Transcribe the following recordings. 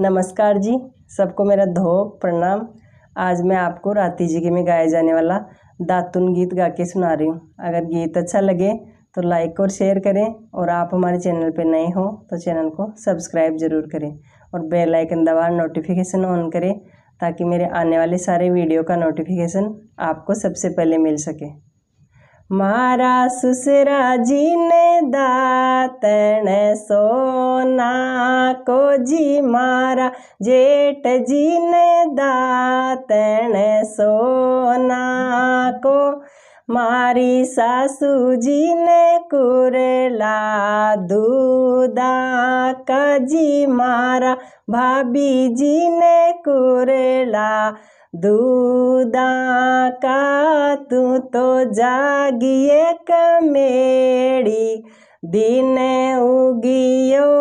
नमस्कार जी सबको मेरा धो प्रणाम आज मैं आपको राती जी के में गाया जाने वाला दातुन गीत गा के सुना रही हूँ अगर गीत अच्छा लगे तो लाइक और शेयर करें और आप हमारे चैनल पर नए हो तो चैनल को सब्सक्राइब ज़रूर करें और बेल आइकन दबा नोटिफिकेशन ऑन करें ताकि मेरे आने वाले सारे वीडियो का नोटिफिकेशन आपको सबसे पहले मिल सके मारा सुसरा जी ने दातण सोना को जी मारा जेठ जी ने दातण सोना को मारी सासू जी ने कुरला दूदा का जी मारा भाभी जी ने कुरला दूदा का तू तो जागिए कमेड़ी दिन उगियो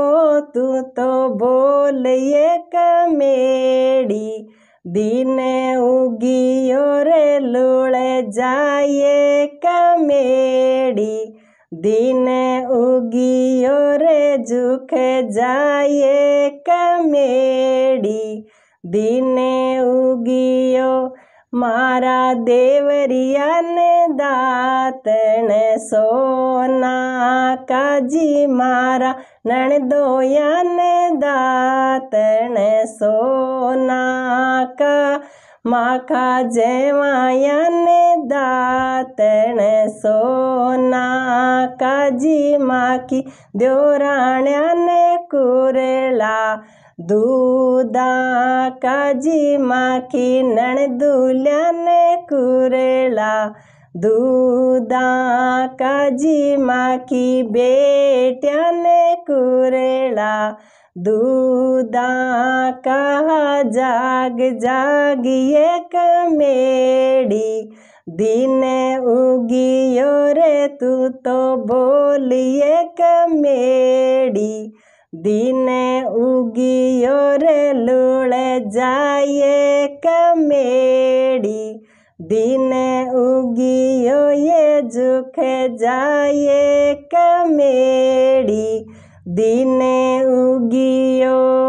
तो बोलिए कमेड़ी दिने उगी और लुड़े जाए कमेड़ी दिने उगी और झुक जाए कमेड़ी दिने उगियो मारा देवरिया ने दातन सोना काजी मारा नण नणदोयन दातण सोना का माखा जयमायन दातण सोना का माँ की द्योराण्यन कुरला दूदा का माँ की नण दुल्यन कुरला दूदा कजिमा की बेटिया ने कुरेला दूदा का जाग जाग ये कमेड़ी दिने उगियो रे तू तो बोलिए कमेड़ी दिन उगियो रे लुड़ जाइए कमेड़ी दिने उगियो ये जुख जाए कमेड़ी दिने उगियो